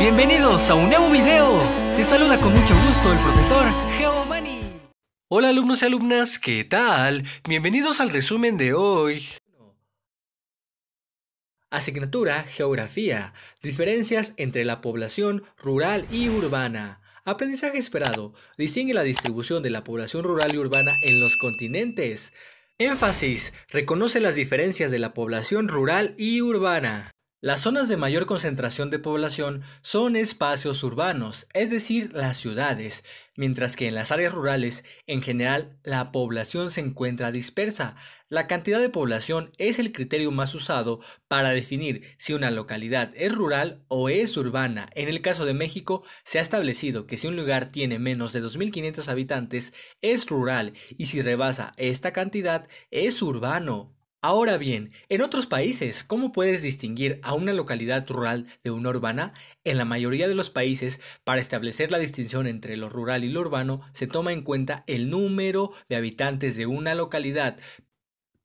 Bienvenidos a un nuevo video. Te saluda con mucho gusto el profesor Geomani. Hola alumnos y alumnas, ¿qué tal? Bienvenidos al resumen de hoy. Asignatura Geografía. Diferencias entre la población rural y urbana. Aprendizaje esperado. Distingue la distribución de la población rural y urbana en los continentes. Énfasis. Reconoce las diferencias de la población rural y urbana. Las zonas de mayor concentración de población son espacios urbanos, es decir, las ciudades, mientras que en las áreas rurales, en general, la población se encuentra dispersa. La cantidad de población es el criterio más usado para definir si una localidad es rural o es urbana. En el caso de México, se ha establecido que si un lugar tiene menos de 2.500 habitantes, es rural, y si rebasa esta cantidad, es urbano. Ahora bien, en otros países, ¿cómo puedes distinguir a una localidad rural de una urbana? En la mayoría de los países, para establecer la distinción entre lo rural y lo urbano, se toma en cuenta el número de habitantes de una localidad,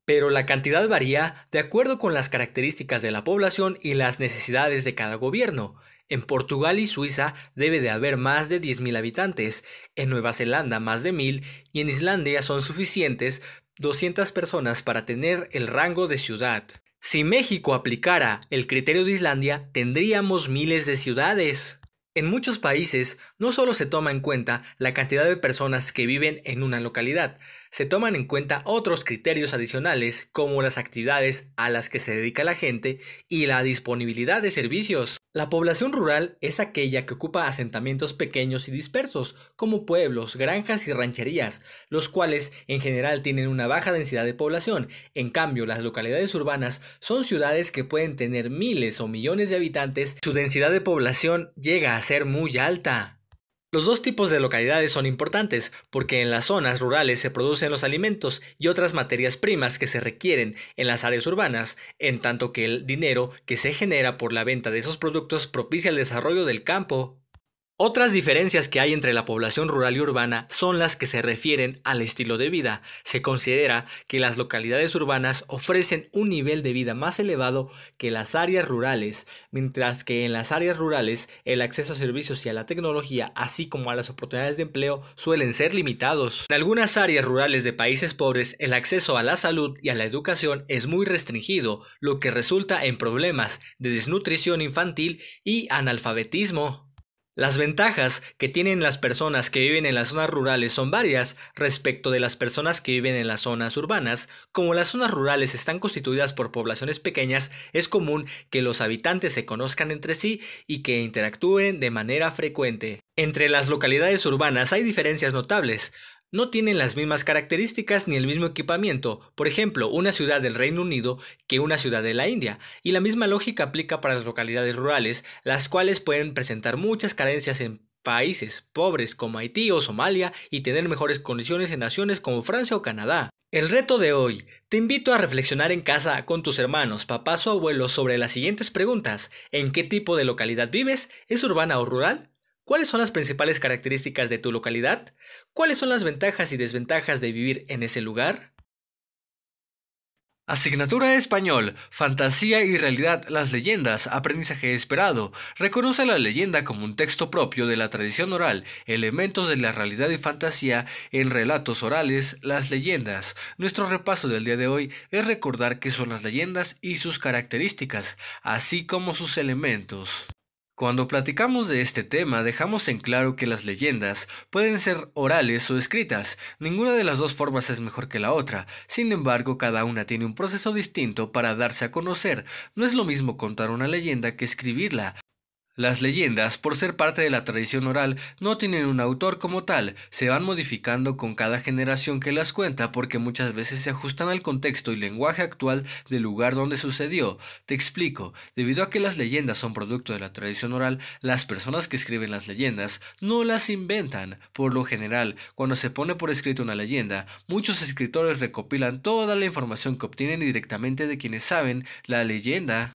pero la cantidad varía de acuerdo con las características de la población y las necesidades de cada gobierno. En Portugal y Suiza debe de haber más de 10.000 habitantes, en Nueva Zelanda más de 1.000 y en Islandia son suficientes 200 personas para tener el rango de ciudad. Si México aplicara el criterio de Islandia, tendríamos miles de ciudades. En muchos países no solo se toma en cuenta la cantidad de personas que viven en una localidad, se toman en cuenta otros criterios adicionales como las actividades a las que se dedica la gente y la disponibilidad de servicios. La población rural es aquella que ocupa asentamientos pequeños y dispersos, como pueblos, granjas y rancherías, los cuales en general tienen una baja densidad de población. En cambio, las localidades urbanas son ciudades que pueden tener miles o millones de habitantes, su densidad de población llega a ser muy alta. Los dos tipos de localidades son importantes porque en las zonas rurales se producen los alimentos y otras materias primas que se requieren en las áreas urbanas, en tanto que el dinero que se genera por la venta de esos productos propicia el desarrollo del campo otras diferencias que hay entre la población rural y urbana son las que se refieren al estilo de vida. Se considera que las localidades urbanas ofrecen un nivel de vida más elevado que las áreas rurales, mientras que en las áreas rurales el acceso a servicios y a la tecnología, así como a las oportunidades de empleo, suelen ser limitados. En algunas áreas rurales de países pobres, el acceso a la salud y a la educación es muy restringido, lo que resulta en problemas de desnutrición infantil y analfabetismo. Las ventajas que tienen las personas que viven en las zonas rurales son varias respecto de las personas que viven en las zonas urbanas. Como las zonas rurales están constituidas por poblaciones pequeñas, es común que los habitantes se conozcan entre sí y que interactúen de manera frecuente. Entre las localidades urbanas hay diferencias notables no tienen las mismas características ni el mismo equipamiento, por ejemplo, una ciudad del Reino Unido que una ciudad de la India, y la misma lógica aplica para las localidades rurales, las cuales pueden presentar muchas carencias en países pobres como Haití o Somalia y tener mejores condiciones en naciones como Francia o Canadá. El reto de hoy. Te invito a reflexionar en casa con tus hermanos, papás o abuelos sobre las siguientes preguntas. ¿En qué tipo de localidad vives? ¿Es urbana o rural? ¿Cuáles son las principales características de tu localidad? ¿Cuáles son las ventajas y desventajas de vivir en ese lugar? Asignatura Español, Fantasía y Realidad, las leyendas, aprendizaje esperado. Reconoce la leyenda como un texto propio de la tradición oral, elementos de la realidad y fantasía en relatos orales, las leyendas. Nuestro repaso del día de hoy es recordar qué son las leyendas y sus características, así como sus elementos. Cuando platicamos de este tema, dejamos en claro que las leyendas pueden ser orales o escritas, ninguna de las dos formas es mejor que la otra, sin embargo cada una tiene un proceso distinto para darse a conocer, no es lo mismo contar una leyenda que escribirla, las leyendas, por ser parte de la tradición oral, no tienen un autor como tal, se van modificando con cada generación que las cuenta porque muchas veces se ajustan al contexto y lenguaje actual del lugar donde sucedió. Te explico, debido a que las leyendas son producto de la tradición oral, las personas que escriben las leyendas no las inventan. Por lo general, cuando se pone por escrito una leyenda, muchos escritores recopilan toda la información que obtienen directamente de quienes saben la leyenda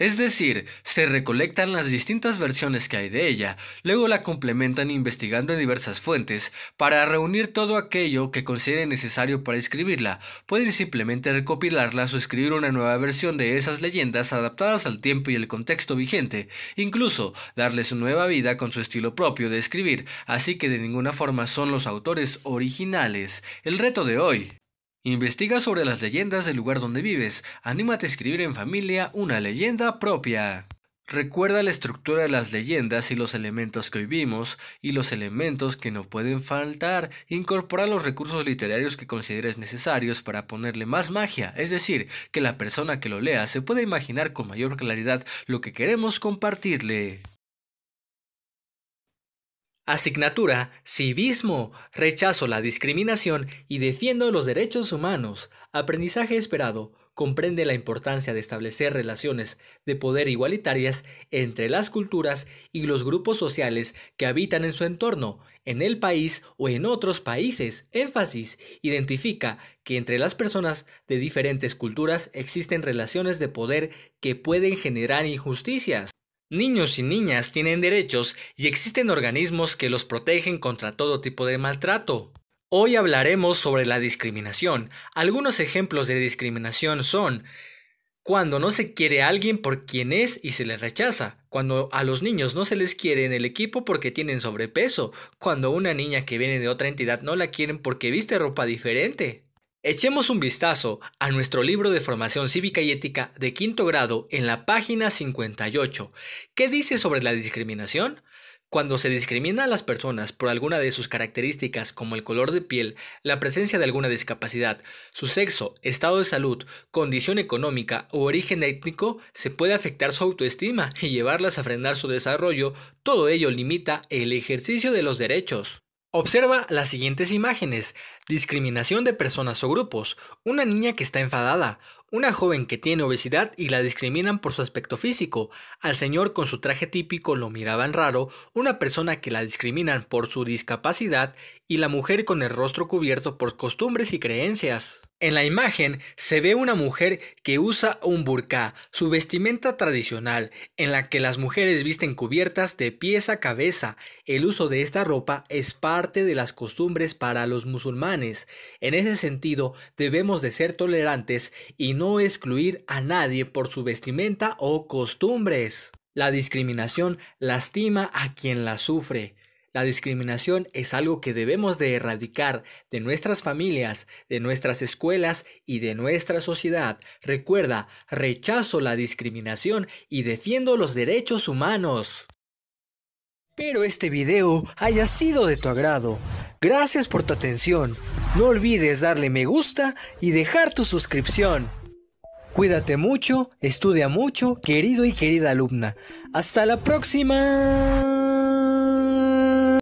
es decir, se recolectan las distintas versiones que hay de ella, luego la complementan investigando en diversas fuentes para reunir todo aquello que consideren necesario para escribirla. Pueden simplemente recopilarlas o escribir una nueva versión de esas leyendas adaptadas al tiempo y el contexto vigente, incluso darle su nueva vida con su estilo propio de escribir, así que de ninguna forma son los autores originales. El reto de hoy Investiga sobre las leyendas del lugar donde vives. Anímate a escribir en familia una leyenda propia. Recuerda la estructura de las leyendas y los elementos que hoy vimos y los elementos que no pueden faltar. Incorpora los recursos literarios que consideres necesarios para ponerle más magia, es decir, que la persona que lo lea se pueda imaginar con mayor claridad lo que queremos compartirle. Asignatura, civismo, rechazo la discriminación y defiendo los derechos humanos. Aprendizaje esperado, comprende la importancia de establecer relaciones de poder igualitarias entre las culturas y los grupos sociales que habitan en su entorno, en el país o en otros países. Énfasis identifica que entre las personas de diferentes culturas existen relaciones de poder que pueden generar injusticias. Niños y niñas tienen derechos y existen organismos que los protegen contra todo tipo de maltrato. Hoy hablaremos sobre la discriminación. Algunos ejemplos de discriminación son cuando no se quiere a alguien por quien es y se le rechaza, cuando a los niños no se les quiere en el equipo porque tienen sobrepeso, cuando una niña que viene de otra entidad no la quieren porque viste ropa diferente. Echemos un vistazo a nuestro libro de formación cívica y ética de quinto grado en la página 58. ¿Qué dice sobre la discriminación? Cuando se discrimina a las personas por alguna de sus características como el color de piel, la presencia de alguna discapacidad, su sexo, estado de salud, condición económica o origen étnico, se puede afectar su autoestima y llevarlas a frenar su desarrollo, todo ello limita el ejercicio de los derechos. Observa las siguientes imágenes. Discriminación de personas o grupos. Una niña que está enfadada. Una joven que tiene obesidad y la discriminan por su aspecto físico. Al señor con su traje típico lo miraban raro. Una persona que la discriminan por su discapacidad. Y la mujer con el rostro cubierto por costumbres y creencias. En la imagen se ve una mujer que usa un burka, su vestimenta tradicional, en la que las mujeres visten cubiertas de pies a cabeza. El uso de esta ropa es parte de las costumbres para los musulmanes. En ese sentido, debemos de ser tolerantes y no excluir a nadie por su vestimenta o costumbres. La discriminación lastima a quien la sufre. La discriminación es algo que debemos de erradicar de nuestras familias, de nuestras escuelas y de nuestra sociedad. Recuerda, rechazo la discriminación y defiendo los derechos humanos. Espero este video haya sido de tu agrado. Gracias por tu atención. No olvides darle me gusta y dejar tu suscripción. Cuídate mucho, estudia mucho, querido y querida alumna. Hasta la próxima.